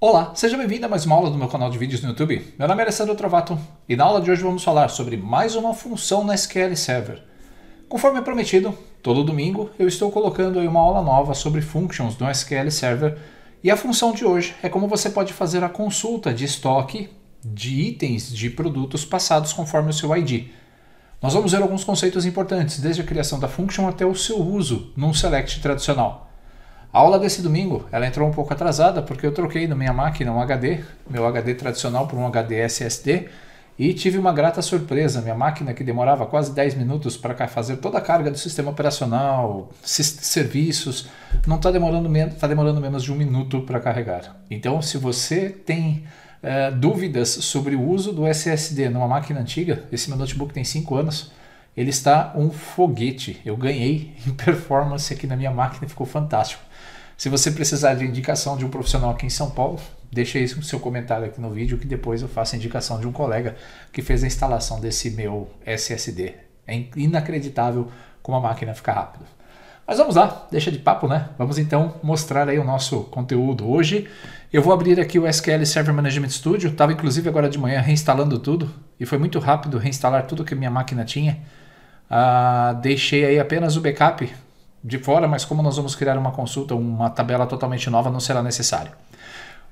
Olá, seja bem-vindo a mais uma aula do meu canal de vídeos no YouTube. Meu nome é Alessandro Trovato e na aula de hoje vamos falar sobre mais uma função na SQL Server. Conforme é prometido, todo domingo eu estou colocando aí uma aula nova sobre functions no SQL Server e a função de hoje é como você pode fazer a consulta de estoque de itens de produtos passados conforme o seu ID. Nós vamos ver alguns conceitos importantes, desde a criação da function até o seu uso num select tradicional. A aula desse domingo, ela entrou um pouco atrasada porque eu troquei na minha máquina um HD, meu HD tradicional por um HD SSD, e tive uma grata surpresa. Minha máquina que demorava quase 10 minutos para fazer toda a carga do sistema operacional, serviços, não está demorando, tá demorando menos de um minuto para carregar. Então, se você tem é, dúvidas sobre o uso do SSD numa máquina antiga, esse meu notebook tem 5 anos, ele está um foguete. Eu ganhei em performance aqui na minha máquina, ficou fantástico. Se você precisar de indicação de um profissional aqui em São Paulo, deixa isso o seu comentário aqui no vídeo que depois eu faço a indicação de um colega que fez a instalação desse meu SSD. É inacreditável como a máquina fica rápida. Mas vamos lá, deixa de papo, né? Vamos então mostrar aí o nosso conteúdo hoje. Eu vou abrir aqui o SQL Server Management Studio. Estava inclusive agora de manhã reinstalando tudo e foi muito rápido reinstalar tudo que minha máquina tinha. Ah, deixei aí apenas o backup de fora, mas como nós vamos criar uma consulta, uma tabela totalmente nova, não será necessário.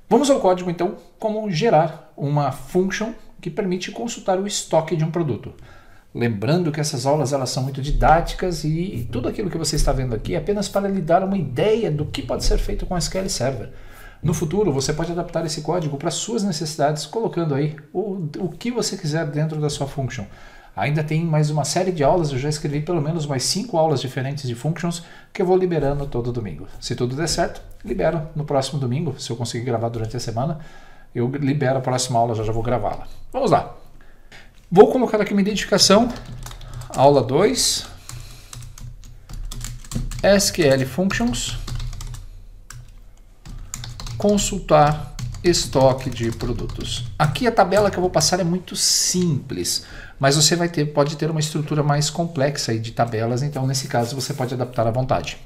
Vamos ao código então, como gerar uma function que permite consultar o estoque de um produto. Lembrando que essas aulas elas são muito didáticas e tudo aquilo que você está vendo aqui é apenas para lhe dar uma ideia do que pode ser feito com SQL Server. No futuro, você pode adaptar esse código para suas necessidades, colocando aí o, o que você quiser dentro da sua function. Ainda tem mais uma série de aulas, eu já escrevi pelo menos mais 5 aulas diferentes de functions que eu vou liberando todo domingo. Se tudo der certo, libero no próximo domingo, se eu conseguir gravar durante a semana, eu libero a próxima aula, já já vou gravá-la. Vamos lá! Vou colocar aqui minha identificação, aula 2, SQL Functions, consultar estoque de produtos. Aqui a tabela que eu vou passar é muito simples, mas você vai ter, pode ter uma estrutura mais complexa de tabelas, então nesse caso você pode adaptar à vontade.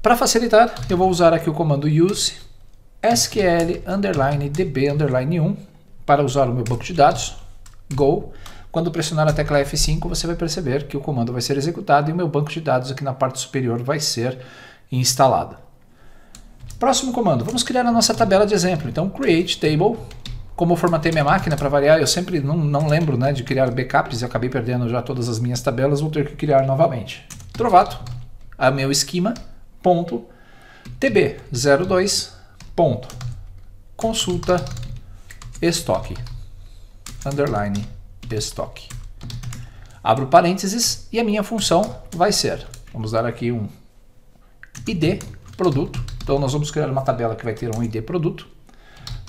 Para facilitar, eu vou usar aqui o comando use sql underline db underline 1 para usar o meu banco de dados. Go. Quando pressionar a tecla F5, você vai perceber que o comando vai ser executado e o meu banco de dados aqui na parte superior vai ser instalado. Próximo comando, vamos criar a nossa tabela de exemplo. Então, create table. Como eu formatei minha máquina para variar, eu sempre não, não lembro né, de criar backups, e acabei perdendo já todas as minhas tabelas, vou ter que criar novamente. Trovato, a meu esquema, ponto, tb02, ponto, consulta, estoque underline estoque. Abro parênteses e a minha função vai ser, vamos dar aqui um id produto. Então nós vamos criar uma tabela que vai ter um id produto.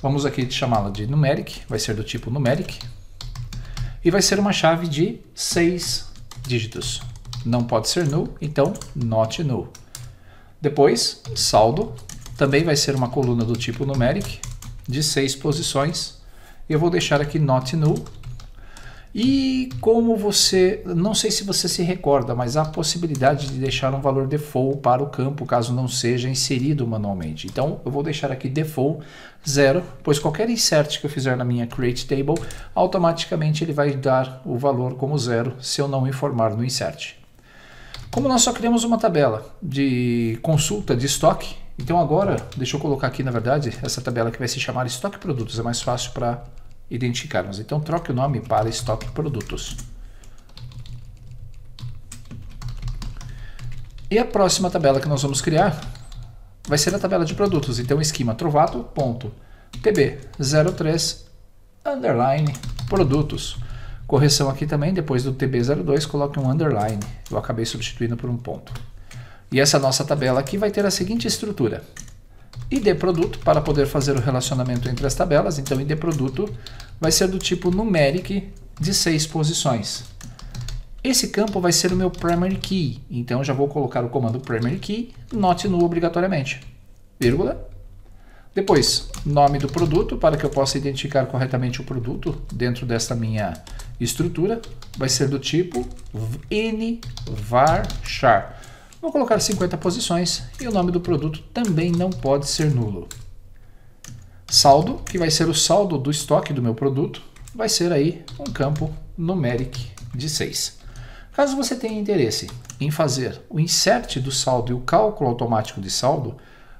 Vamos aqui chamá-la de numeric, vai ser do tipo numeric. E vai ser uma chave de 6 dígitos. Não pode ser null, então not null. Depois, saldo, também vai ser uma coluna do tipo numeric de 6 posições eu vou deixar aqui not null. E como você, não sei se você se recorda, mas há possibilidade de deixar um valor default para o campo, caso não seja inserido manualmente. Então eu vou deixar aqui default 0, pois qualquer insert que eu fizer na minha create table, automaticamente ele vai dar o valor como zero se eu não informar no insert. Como nós só criamos uma tabela de consulta de estoque, então agora, deixa eu colocar aqui, na verdade, essa tabela que vai se chamar estoque produtos, é mais fácil para identificarmos. Então troque o nome para estoque produtos. E a próxima tabela que nós vamos criar vai ser a tabela de produtos. Então esquema trovato.tb03 underline produtos. Correção aqui também, depois do tb02 coloque um underline. Eu acabei substituindo por um ponto. E essa nossa tabela aqui vai ter a seguinte estrutura. ID produto, para poder fazer o relacionamento entre as tabelas, então ID produto vai ser do tipo numeric de seis posições. Esse campo vai ser o meu primary key, então já vou colocar o comando primary key, not null obrigatoriamente, vírgula. Depois, nome do produto, para que eu possa identificar corretamente o produto dentro desta minha estrutura, vai ser do tipo nvarchar. Vou colocar 50 posições e o nome do produto também não pode ser nulo. Saldo, que vai ser o saldo do estoque do meu produto, vai ser aí um campo numeric de 6. Caso você tenha interesse em fazer o insert do saldo e o cálculo automático de saldo,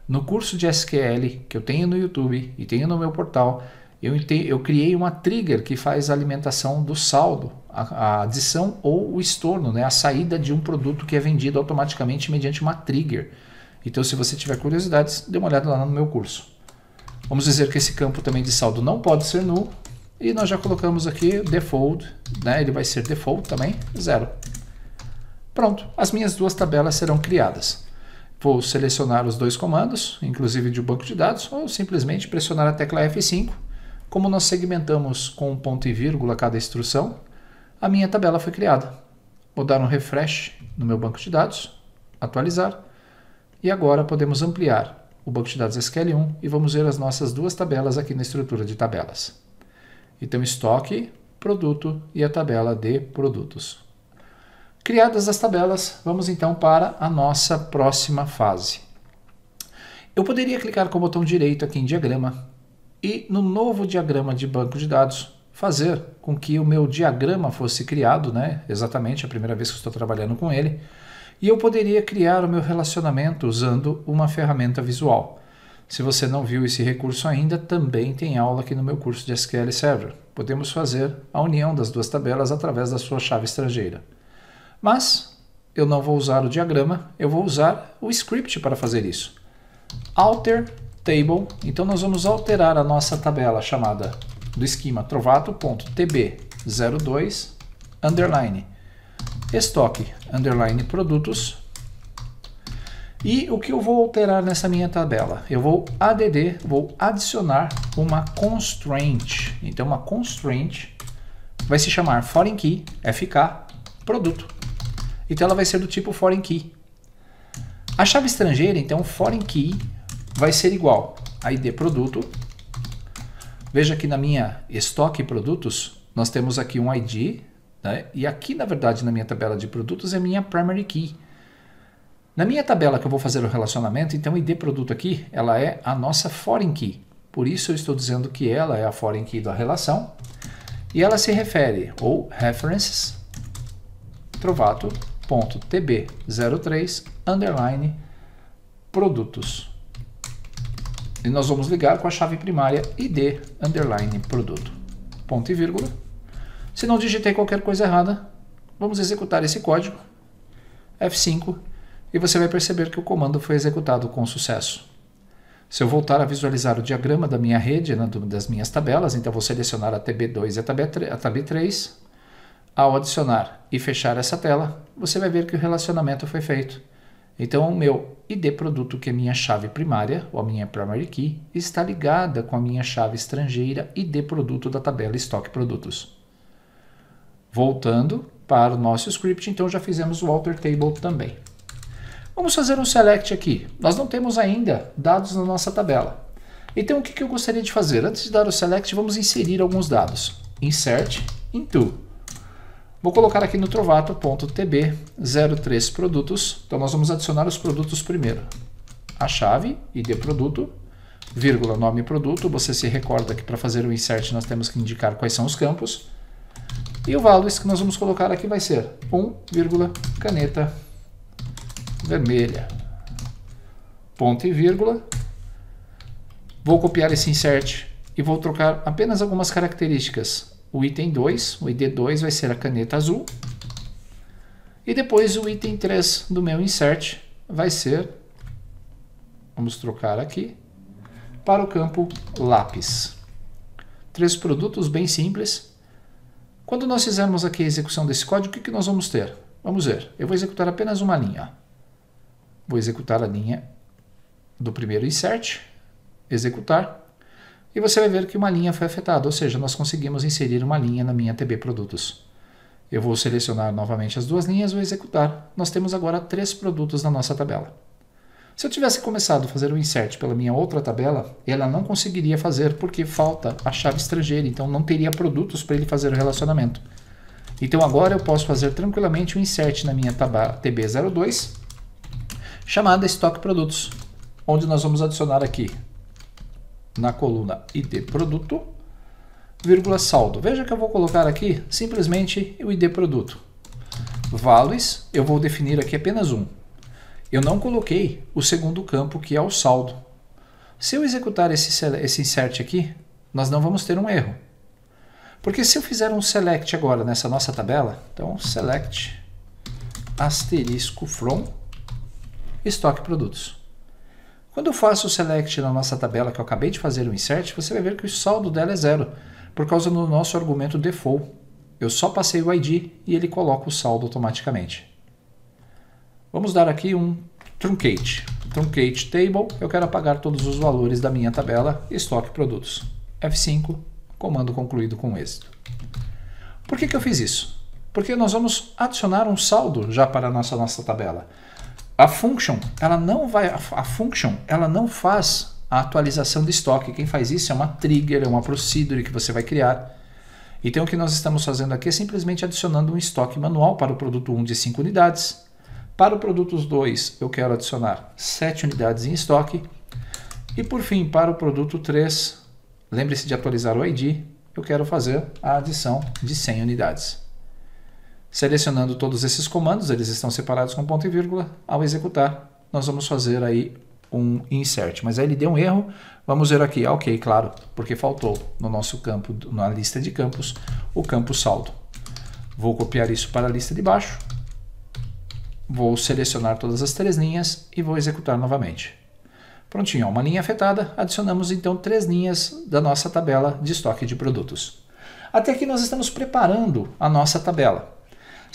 no curso de SQL que eu tenho no YouTube e tenho no meu portal, eu, eu criei uma trigger que faz a alimentação do saldo, a, a adição ou o estorno, né? a saída de um produto que é vendido automaticamente mediante uma trigger. Então, se você tiver curiosidades, dê uma olhada lá no meu curso. Vamos dizer que esse campo também de saldo não pode ser nulo. E nós já colocamos aqui default, né? ele vai ser default também, zero. Pronto, as minhas duas tabelas serão criadas. Vou selecionar os dois comandos, inclusive de um banco de dados, ou simplesmente pressionar a tecla F5 como nós segmentamos com ponto e vírgula cada instrução, a minha tabela foi criada. Vou dar um refresh no meu banco de dados, atualizar, e agora podemos ampliar o banco de dados SQL1 e vamos ver as nossas duas tabelas aqui na estrutura de tabelas. Então, estoque, produto e a tabela de produtos. Criadas as tabelas, vamos então para a nossa próxima fase. Eu poderia clicar com o botão direito aqui em diagrama e no novo diagrama de banco de dados fazer com que o meu diagrama fosse criado, né? Exatamente, é a primeira vez que estou trabalhando com ele, e eu poderia criar o meu relacionamento usando uma ferramenta visual. Se você não viu esse recurso ainda, também tem aula aqui no meu curso de SQL Server. Podemos fazer a união das duas tabelas através da sua chave estrangeira. Mas eu não vou usar o diagrama, eu vou usar o script para fazer isso. Alter table. Então nós vamos alterar a nossa tabela chamada do esquema trovato.tb02 underline estoque underline produtos. E o que eu vou alterar nessa minha tabela? Eu vou add, vou adicionar uma constraint. Então uma constraint vai se chamar foreign key fk produto. Então ela vai ser do tipo foreign key. A chave estrangeira, então foreign key vai ser igual a ID produto. Veja que na minha estoque produtos, nós temos aqui um ID, né? e aqui na verdade na minha tabela de produtos é minha primary key. Na minha tabela que eu vou fazer o relacionamento, então ID produto aqui, ela é a nossa foreign key. Por isso eu estou dizendo que ela é a foreign key da relação. E ela se refere, ou references, trovato.tb03, underline, produtos. E nós vamos ligar com a chave primária id underline produto. Ponto e vírgula. Se não digitei qualquer coisa errada, vamos executar esse código. F5 e você vai perceber que o comando foi executado com sucesso. Se eu voltar a visualizar o diagrama da minha rede, né, das minhas tabelas, então vou selecionar a TB2 e a TB3. Ao adicionar e fechar essa tela, você vai ver que o relacionamento foi feito então, o meu ID produto, que é minha chave primária, ou a minha primary key, está ligada com a minha chave estrangeira ID produto da tabela estoque produtos. Voltando para o nosso script, então já fizemos o alter table também. Vamos fazer um select aqui. Nós não temos ainda dados na nossa tabela. Então, o que eu gostaria de fazer? Antes de dar o select, vamos inserir alguns dados. Insert into. Vou colocar aqui no trovato.tb 03 produtos. Então nós vamos adicionar os produtos primeiro. A chave, ID produto, vírgula, nome produto. Você se recorda que para fazer o insert nós temos que indicar quais são os campos. E o values que nós vamos colocar aqui vai ser 1, caneta vermelha. Ponto e vírgula. Vou copiar esse insert e vou trocar apenas algumas características o item 2, o ID 2 vai ser a caneta azul. E depois o item 3 do meu insert vai ser, vamos trocar aqui, para o campo lápis. Três produtos bem simples. Quando nós fizermos aqui a execução desse código, o que, que nós vamos ter? Vamos ver, eu vou executar apenas uma linha. Vou executar a linha do primeiro insert, executar, e você vai ver que uma linha foi afetada, ou seja, nós conseguimos inserir uma linha na minha TB Produtos. Eu vou selecionar novamente as duas linhas e vou executar. Nós temos agora três produtos na nossa tabela. Se eu tivesse começado a fazer o um insert pela minha outra tabela, ela não conseguiria fazer porque falta a chave estrangeira, então não teria produtos para ele fazer o relacionamento. Então agora eu posso fazer tranquilamente o um insert na minha TB02 chamada Stock produtos, onde nós vamos adicionar aqui na coluna ID Produto, vírgula saldo. Veja que eu vou colocar aqui simplesmente o ID Produto. Vales, eu vou definir aqui apenas um. Eu não coloquei o segundo campo, que é o saldo. Se eu executar esse, esse insert aqui, nós não vamos ter um erro. Porque se eu fizer um select agora nessa nossa tabela, então select asterisco from estoque produtos. Quando eu faço o select na nossa tabela que eu acabei de fazer o insert, você vai ver que o saldo dela é zero, por causa do nosso argumento default. Eu só passei o id e ele coloca o saldo automaticamente. Vamos dar aqui um truncate. Truncate table, eu quero apagar todos os valores da minha tabela estoque produtos. F5, comando concluído com êxito. Por que, que eu fiz isso? Porque nós vamos adicionar um saldo já para a nossa, nossa tabela a function, ela não vai a function, ela não faz a atualização de estoque. Quem faz isso é uma trigger, é uma procedure que você vai criar. Então o que nós estamos fazendo aqui é simplesmente adicionando um estoque manual para o produto 1 de 5 unidades. Para o produto 2, eu quero adicionar 7 unidades em estoque. E por fim, para o produto 3, lembre-se de atualizar o ID, eu quero fazer a adição de 100 unidades. Selecionando todos esses comandos, eles estão separados com ponto e vírgula. Ao executar, nós vamos fazer aí um insert. Mas aí ele deu um erro. Vamos ver aqui. Ah, ok, claro, porque faltou no nosso campo, na lista de campos, o campo saldo. Vou copiar isso para a lista de baixo. Vou selecionar todas as três linhas e vou executar novamente. Prontinho, uma linha afetada. Adicionamos então três linhas da nossa tabela de estoque de produtos. Até aqui nós estamos preparando a nossa tabela.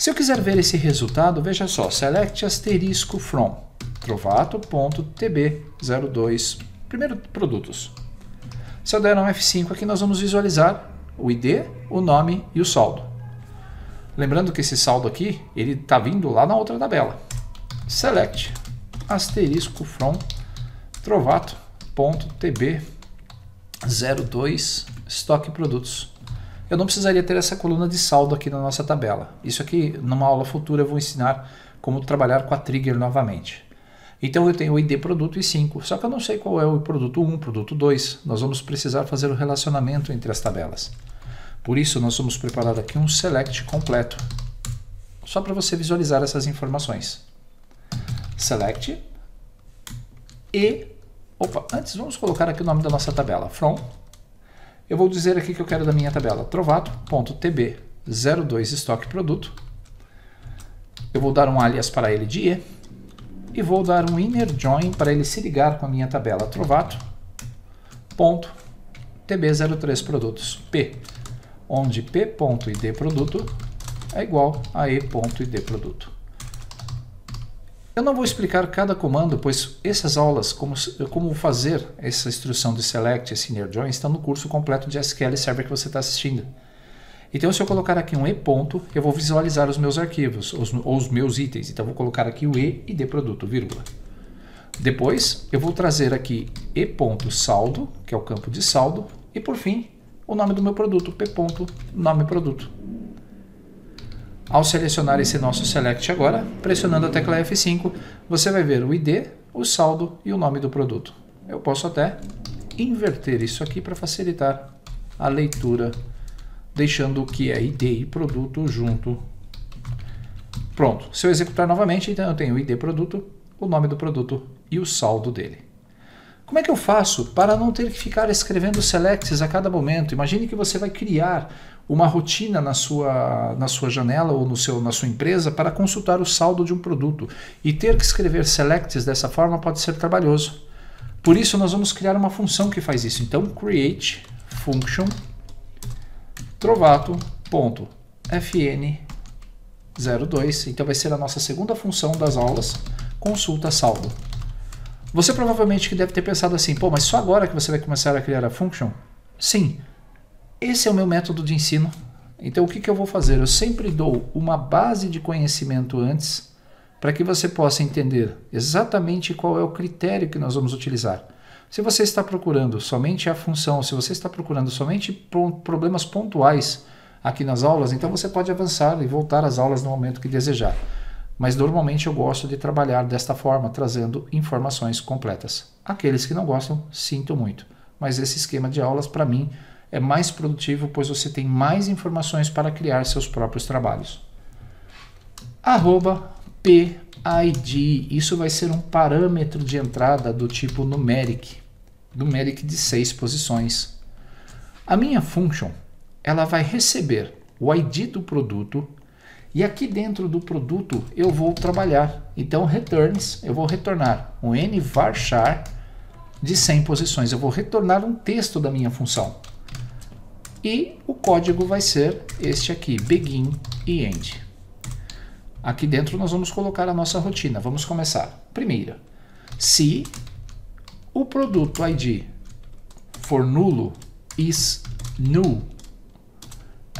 Se eu quiser ver esse resultado, veja só, select asterisco from trovato.tb02, primeiro produtos. Se eu der um F5 aqui, nós vamos visualizar o ID, o nome e o saldo. Lembrando que esse saldo aqui, ele está vindo lá na outra tabela. Select asterisco from trovato.tb02 estoque produtos eu não precisaria ter essa coluna de saldo aqui na nossa tabela. Isso aqui, numa aula futura, eu vou ensinar como trabalhar com a trigger novamente. Então eu tenho o ID produto e 5, só que eu não sei qual é o produto 1, produto 2. Nós vamos precisar fazer o relacionamento entre as tabelas. Por isso, nós vamos preparar aqui um select completo, só para você visualizar essas informações. Select e... Opa, antes vamos colocar aqui o nome da nossa tabela, from eu vou dizer aqui que eu quero da minha tabela trovato.tb02 estoque produto. Eu vou dar um alias para ele de E e vou dar um inner join para ele se ligar com a minha tabela trovato.tb03 produtos P, onde p.id produto é igual a e.id produto. Eu não vou explicar cada comando, pois essas aulas, como, como fazer essa instrução de select e senior join, estão no curso completo de SQL Server que você está assistindo. Então, se eu colocar aqui um E ponto, eu vou visualizar os meus arquivos, os, ou os meus itens. Então, vou colocar aqui o E e de produto, vírgula. Depois, eu vou trazer aqui E ponto saldo, que é o campo de saldo. E, por fim, o nome do meu produto, P ponto nome produto. Ao selecionar esse nosso Select agora, pressionando a tecla F5, você vai ver o ID, o saldo e o nome do produto. Eu posso até inverter isso aqui para facilitar a leitura, deixando o que é ID e produto junto. Pronto. Se eu executar novamente, então eu tenho o ID produto, o nome do produto e o saldo dele. Como é que eu faço para não ter que ficar escrevendo selects a cada momento? Imagine que você vai criar uma rotina na sua, na sua janela ou no seu, na sua empresa para consultar o saldo de um produto. E ter que escrever selects dessa forma pode ser trabalhoso. Por isso, nós vamos criar uma função que faz isso. Então, create function trovato.fn02. Então, vai ser a nossa segunda função das aulas, consulta saldo. Você provavelmente que deve ter pensado assim, pô, mas só agora que você vai começar a criar a function? Sim, esse é o meu método de ensino. Então o que, que eu vou fazer? Eu sempre dou uma base de conhecimento antes para que você possa entender exatamente qual é o critério que nós vamos utilizar. Se você está procurando somente a função, se você está procurando somente problemas pontuais aqui nas aulas, então você pode avançar e voltar às aulas no momento que desejar mas normalmente eu gosto de trabalhar desta forma, trazendo informações completas. Aqueles que não gostam, sinto muito, mas esse esquema de aulas para mim é mais produtivo, pois você tem mais informações para criar seus próprios trabalhos. Arroba PID, isso vai ser um parâmetro de entrada do tipo numeric, numeric de seis posições. A minha function, ela vai receber o ID do produto e aqui dentro do produto eu vou trabalhar. Então, returns, eu vou retornar um nvarchar de 100 posições. Eu vou retornar um texto da minha função. E o código vai ser este aqui, begin e end. Aqui dentro nós vamos colocar a nossa rotina. Vamos começar. Primeira, se o produto ID for nulo, is null,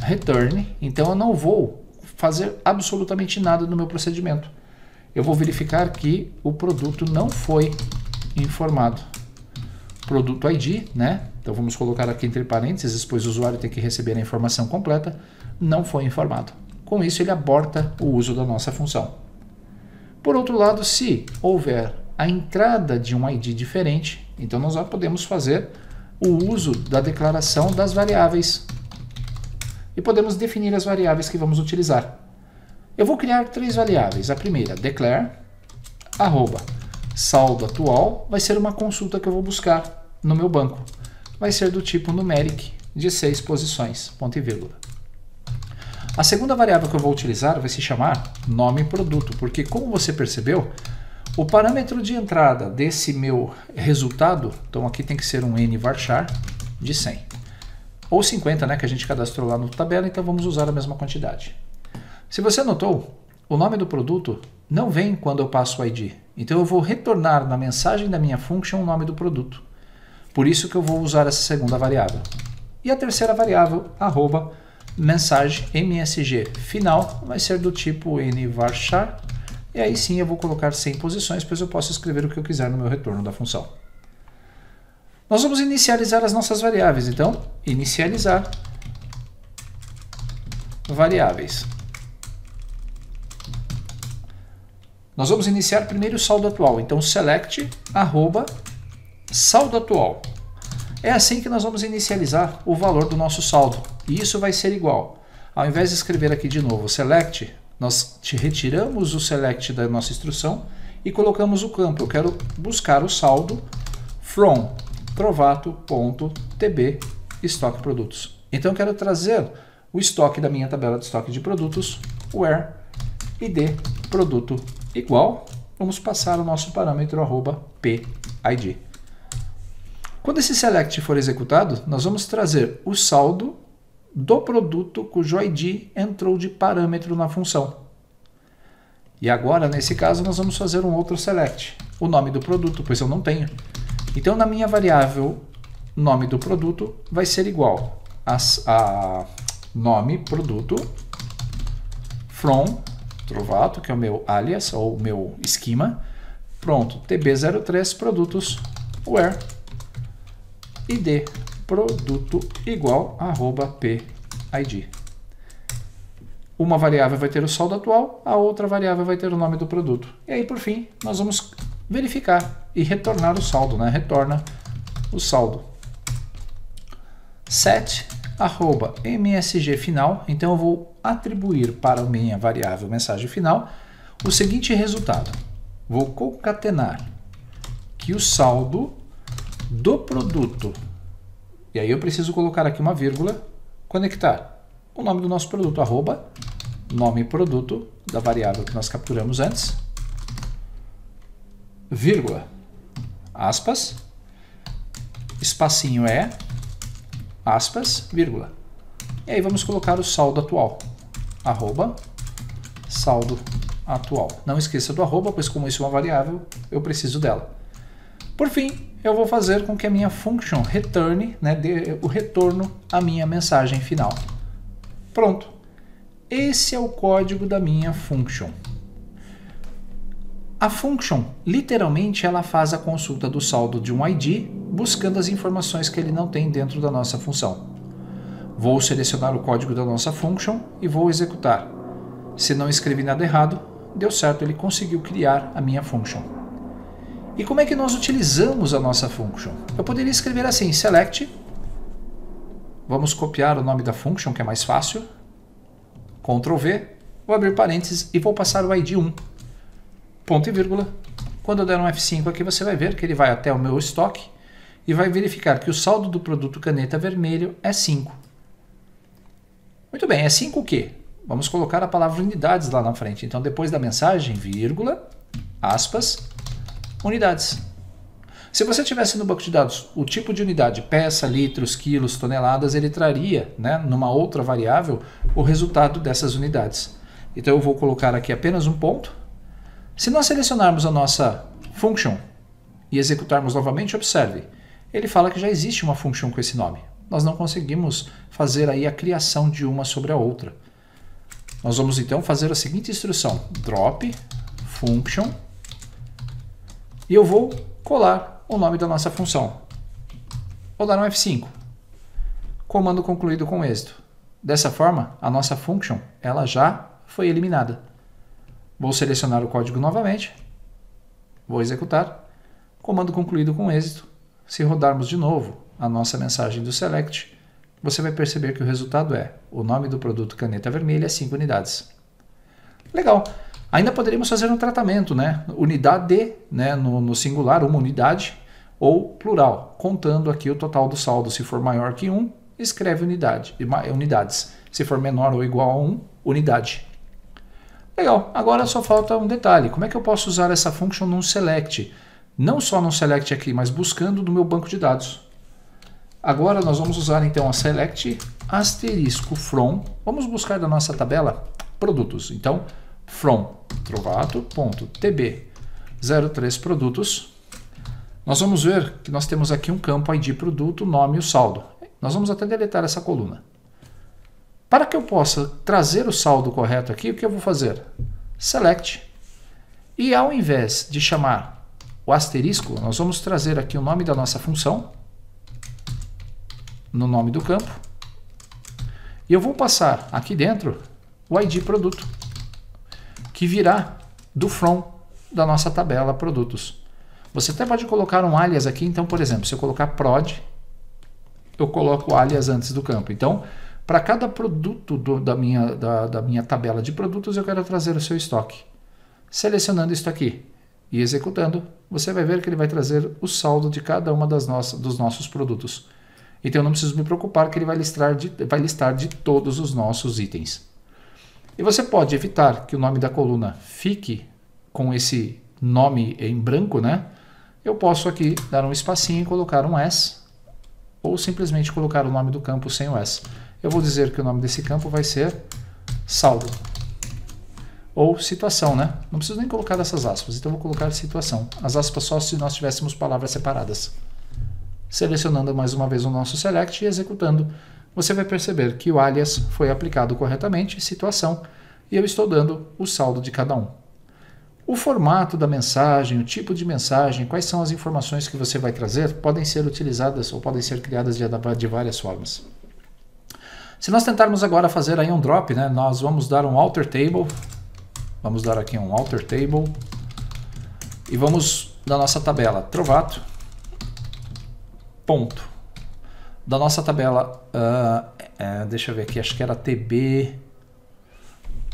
return. Então, eu não vou fazer absolutamente nada no meu procedimento. Eu vou verificar que o produto não foi informado. Produto ID, né? Então vamos colocar aqui entre parênteses, pois o usuário tem que receber a informação completa, não foi informado. Com isso, ele aborta o uso da nossa função. Por outro lado, se houver a entrada de um ID diferente, então nós já podemos fazer o uso da declaração das variáveis e podemos definir as variáveis que vamos utilizar. Eu vou criar três variáveis. A primeira, declare, arroba, saldo atual, vai ser uma consulta que eu vou buscar no meu banco. Vai ser do tipo numeric de seis posições, ponto e vírgula. A segunda variável que eu vou utilizar vai se chamar nome produto, porque como você percebeu, o parâmetro de entrada desse meu resultado, então aqui tem que ser um n varchar de 100 ou 50, né, que a gente cadastrou lá no tabela, então vamos usar a mesma quantidade. Se você notou, o nome do produto não vem quando eu passo o ID. Então eu vou retornar na mensagem da minha function o nome do produto. Por isso que eu vou usar essa segunda variável. E a terceira variável, arroba, mensagem msg final, vai ser do tipo nvarchar. E aí sim eu vou colocar 100 posições, pois eu posso escrever o que eu quiser no meu retorno da função. Nós vamos inicializar as nossas variáveis, então, inicializar variáveis. Nós vamos iniciar primeiro o saldo atual, então select arroba saldo atual. É assim que nós vamos inicializar o valor do nosso saldo. E isso vai ser igual. Ao invés de escrever aqui de novo select, nós retiramos o select da nossa instrução e colocamos o campo. Eu quero buscar o saldo from trovato.tb estoque produtos. Então eu quero trazer o estoque da minha tabela de estoque de produtos, where id produto igual, vamos passar o nosso parâmetro arroba pid. Quando esse select for executado, nós vamos trazer o saldo do produto cujo id entrou de parâmetro na função. E agora, nesse caso, nós vamos fazer um outro select. O nome do produto, pois eu não tenho. Então, na minha variável nome do produto vai ser igual a, a nome produto from Trovato, que é o meu alias ou meu esquema. Pronto, TB03 produtos where id produto igual arroba PID. Uma variável vai ter o saldo atual, a outra variável vai ter o nome do produto. E aí, por fim, nós vamos verificar e retornar o saldo, né? Retorna o saldo. Set arroba msg final, então eu vou atribuir para a minha variável mensagem final o seguinte resultado. Vou concatenar que o saldo do produto, e aí eu preciso colocar aqui uma vírgula, conectar o nome do nosso produto, arroba, nome produto da variável que nós capturamos antes, vírgula, aspas, espacinho é, aspas, vírgula. E aí vamos colocar o saldo atual, arroba, saldo atual. Não esqueça do arroba, pois como isso é uma variável, eu preciso dela. Por fim, eu vou fazer com que a minha function return, né, dê o retorno à minha mensagem final. Pronto. Esse é o código da minha function. A function, literalmente, ela faz a consulta do saldo de um ID, buscando as informações que ele não tem dentro da nossa função. Vou selecionar o código da nossa function e vou executar. Se não escrevi nada errado, deu certo, ele conseguiu criar a minha function. E como é que nós utilizamos a nossa function? Eu poderia escrever assim, select, vamos copiar o nome da function, que é mais fácil, Ctrl V, vou abrir parênteses e vou passar o ID 1 ponto e vírgula. Quando eu der um F5 aqui, você vai ver que ele vai até o meu estoque e vai verificar que o saldo do produto caneta vermelho é 5. Muito bem, é 5 o quê? Vamos colocar a palavra unidades lá na frente. Então, depois da mensagem, vírgula, aspas, unidades. Se você tivesse no banco de dados o tipo de unidade, peça, litros, quilos, toneladas, ele traria, né, numa outra variável, o resultado dessas unidades. Então, eu vou colocar aqui apenas um ponto, se nós selecionarmos a nossa function e executarmos novamente, observe, ele fala que já existe uma function com esse nome. Nós não conseguimos fazer aí a criação de uma sobre a outra. Nós vamos então fazer a seguinte instrução, drop function, e eu vou colar o nome da nossa função. Vou dar um F5. Comando concluído com êxito. Dessa forma, a nossa function ela já foi eliminada. Vou selecionar o código novamente. Vou executar. Comando concluído com êxito. Se rodarmos de novo a nossa mensagem do select, você vai perceber que o resultado é o nome do produto caneta vermelha, 5 unidades. Legal. Ainda poderíamos fazer um tratamento, né? Unidade de, né? No, no, singular, uma unidade, ou plural, contando aqui o total do saldo. Se for maior que 1, escreve unidade, unidades. Se for menor ou igual a 1, unidade. Legal, agora só falta um detalhe. Como é que eu posso usar essa function num select? Não só num select aqui, mas buscando no meu banco de dados. Agora nós vamos usar então a select asterisco from. Vamos buscar da nossa tabela produtos. Então, from trovato.tb03 produtos. Nós vamos ver que nós temos aqui um campo ID produto, nome e o saldo. Nós vamos até deletar essa coluna. Para que eu possa trazer o saldo correto aqui, o que eu vou fazer? Select. E ao invés de chamar o asterisco, nós vamos trazer aqui o nome da nossa função no nome do campo. E eu vou passar aqui dentro o ID produto, que virá do from da nossa tabela produtos. Você até pode colocar um alias aqui, então, por exemplo, se eu colocar prod, eu coloco o alias antes do campo. Então, para cada produto do, da, minha, da, da minha tabela de produtos, eu quero trazer o seu estoque. Selecionando isto aqui e executando, você vai ver que ele vai trazer o saldo de cada uma das nossas, dos nossos produtos. Então eu não preciso me preocupar que ele vai listar, de, vai listar de todos os nossos itens. E você pode evitar que o nome da coluna fique com esse nome em branco, né? Eu posso aqui dar um espacinho e colocar um S, ou simplesmente colocar o nome do campo sem o S eu vou dizer que o nome desse campo vai ser saldo. Ou situação, né? Não preciso nem colocar essas aspas, então vou colocar situação. As aspas só se nós tivéssemos palavras separadas. Selecionando mais uma vez o nosso select e executando, você vai perceber que o alias foi aplicado corretamente, situação, e eu estou dando o saldo de cada um. O formato da mensagem, o tipo de mensagem, quais são as informações que você vai trazer podem ser utilizadas ou podem ser criadas de várias formas. Se nós tentarmos agora fazer aí um drop, né, nós vamos dar um alter table, vamos dar aqui um alter table e vamos da nossa tabela trovato ponto da nossa tabela uh, é, deixa eu ver aqui acho que era tb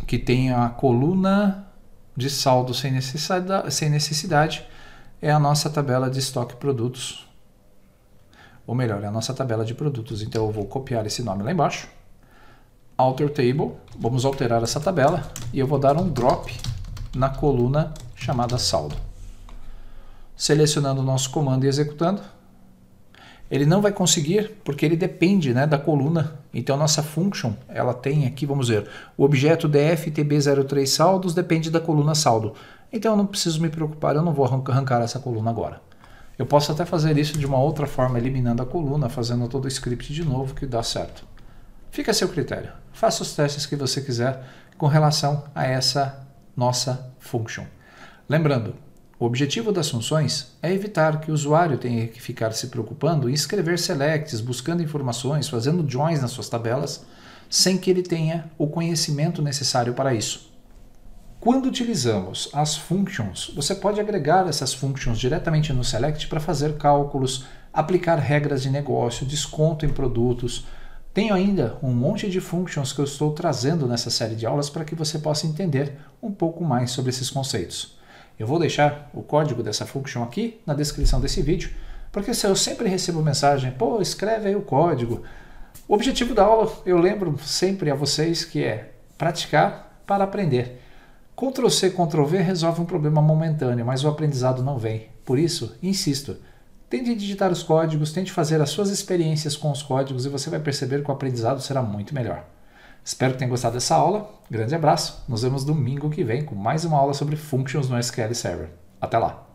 que tem a coluna de saldo sem necessidade, sem necessidade é a nossa tabela de estoque produtos ou melhor é a nossa tabela de produtos então eu vou copiar esse nome lá embaixo alter table, vamos alterar essa tabela e eu vou dar um drop na coluna chamada saldo. Selecionando o nosso comando e executando, ele não vai conseguir porque ele depende né, da coluna. Então nossa function ela tem aqui, vamos ver, o objeto dftb03 saldos depende da coluna saldo. Então eu não preciso me preocupar, eu não vou arrancar essa coluna agora. Eu posso até fazer isso de uma outra forma, eliminando a coluna, fazendo todo o script de novo que dá certo. Fica a seu critério. Faça os testes que você quiser com relação a essa nossa function. Lembrando, o objetivo das funções é evitar que o usuário tenha que ficar se preocupando em escrever selects, buscando informações, fazendo joins nas suas tabelas, sem que ele tenha o conhecimento necessário para isso. Quando utilizamos as functions, você pode agregar essas functions diretamente no select para fazer cálculos, aplicar regras de negócio, desconto em produtos, tenho ainda um monte de functions que eu estou trazendo nessa série de aulas para que você possa entender um pouco mais sobre esses conceitos. Eu vou deixar o código dessa function aqui na descrição desse vídeo, porque se eu sempre recebo mensagem, pô, escreve aí o código. O objetivo da aula, eu lembro sempre a vocês que é praticar para aprender. Ctrl-C, Ctrl-V resolve um problema momentâneo, mas o aprendizado não vem. Por isso, insisto, Tente digitar os códigos, tente fazer as suas experiências com os códigos e você vai perceber que o aprendizado será muito melhor. Espero que tenham gostado dessa aula. Grande abraço. Nos vemos domingo que vem com mais uma aula sobre functions no SQL Server. Até lá.